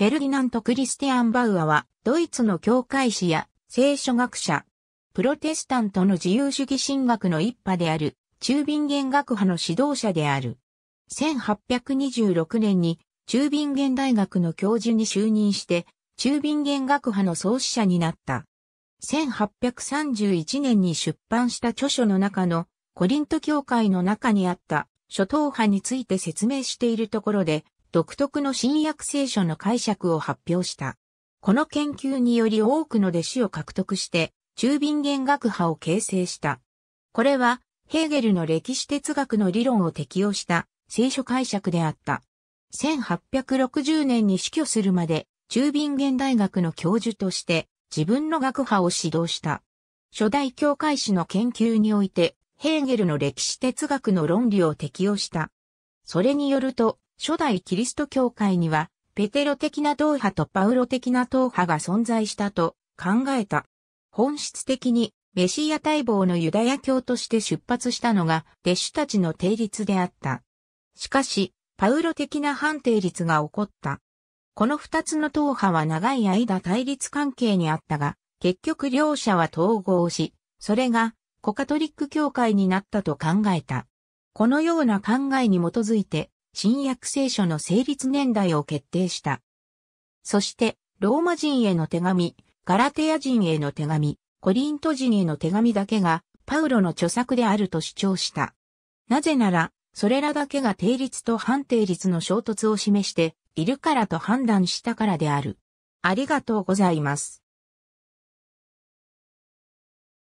フェルディナント・クリスティアン・バウアは、ドイツの教会史や聖書学者、プロテスタントの自由主義神学の一派である、中瓶弦学派の指導者である。1826年に中瓶弦大学の教授に就任して、中瓶弦学派の創始者になった。1831年に出版した著書の中のコリント教会の中にあった諸党派について説明しているところで、独特の新約聖書の解釈を発表した。この研究により多くの弟子を獲得して、中貧弦学派を形成した。これは、ヘーゲルの歴史哲学の理論を適用した聖書解釈であった。1860年に死去するまで、中貧弦大学の教授として、自分の学派を指導した。初代教会史の研究において、ヘーゲルの歴史哲学の論理を適用した。それによると、初代キリスト教会には、ペテロ的な党派とパウロ的な党派が存在したと考えた。本質的にメシア待望のユダヤ教として出発したのが弟子たちの定律であった。しかし、パウロ的な反定律が起こった。この二つの党派は長い間対立関係にあったが、結局両者は統合し、それがコカトリック教会になったと考えた。このような考えに基づいて、新約聖書の成立年代を決定した。そして、ローマ人への手紙、ガラテヤ人への手紙、コリント人への手紙だけが、パウロの著作であると主張した。なぜなら、それらだけが定律と反定律の衝突を示しているからと判断したからである。ありがとうございます。